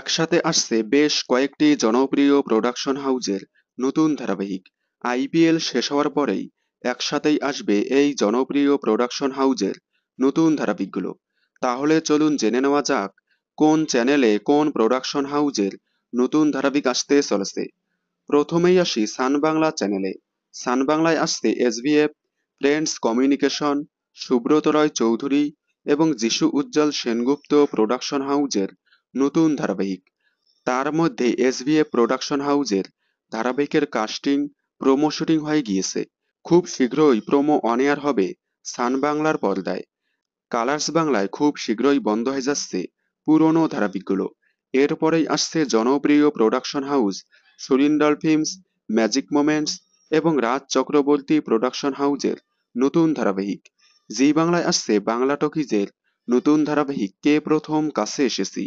একসাথে আসছে বেশ কয়েকটি জনপ্রিয় প্রোডাকশন হাউজের নতুন ধারাবাহিক আইপিএল শেষ হওয়ার পরেই একসাথেই আসবে এই জনপ্রিয় প্রোডাকশন হাউজের নতুন ধারাবাহিকগুলো তাহলে চলুন জেনে নেওয়া যাক কোন চ্যানেলে কোন প্রোডাকশন হাউজের নতুন ধারাবাহিক আসতে চলেছে প্রথমেই আসি সান বাংলা চ্যানেলে সান বাংলায় আসছে SVF friends communication Subrata Roy Chowdhury এবং যিশু উজ্জ্বল সেনগুপ্ত প্রোডাকশন হাউজের নতুন ধারাবাহিক তার মধ্যে এসবিএ প্রোডাকশন হাউজের ধারাবাহিকের কাস্টিং প্রোমো শুটিং হয়ে গিয়েছে খুব শীঘ্রই প্রোমো অন এয়ার হবে সান বাংলার পর্দায় কালার্স বাংলায় খুব শীঘ্রই বন্ধ হয়ে যাচ্ছে পুরনো ধারাবাহিকগুলো এরপরেই আসছে জনপ্রিয় production house Surinder films magic moments এবং রাজ চক্রবর্তী প্রোডাকশন হাউজের নতুন ধারাবাহিক জি বাংলায় আসছে বাংলা টকিজের নতুন ধারাবাহিক কে প্রথম কাছে এসেছি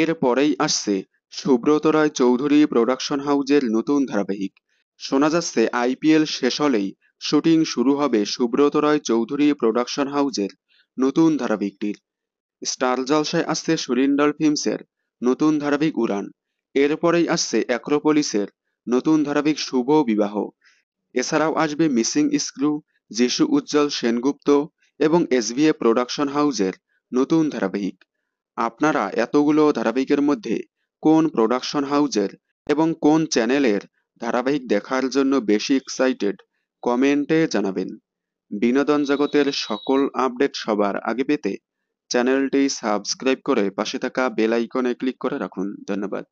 এর পরেই আসছে সুব্রত রায় চৌধুরী প্রোডাকশন হাউজের নতুন ধারাবাহিক শোনা যাচ্ছে আইপিএল শেষ হলেই শুটিং শুরু হবে সুব্রত রায় চৌধুরী প্রোডাকশন হাউজের নতুন ধারাবাহিকটির স্টার জলসায় আসছে সুরিন্ডল ফিল্মসের নতুন ধারাবাহিক উড়ান এরপরেই আসছে অ্যাক্রোপলিসের নতুন ধারাবাহিক শুভ বিবাহ এছাড়াও আসবে মিসিং স্ক্রু যিশু উজ্জ্বল সেনগুপ্ত এবং এসভিএ প্রোডাকশন হাউজের নতুন ধারাবাহিক আপনারা এতগুলো ধারাবাহিকের মধ্যে কোন প্রোডাকশন হাউজের এবং কোন চ্যানেলের ধারাবাহিক দেখার জন্য বেশি এক্সাইটেড কমেন্টে জানাবেন বিনোদন জগতের সকল আপডেট সবার আগে পেতে চ্যানেলটি সাবস্ক্রাইব করে পাশে থাকা বেল আইকনে ক্লিক করে রাখুন ধন্যবাদ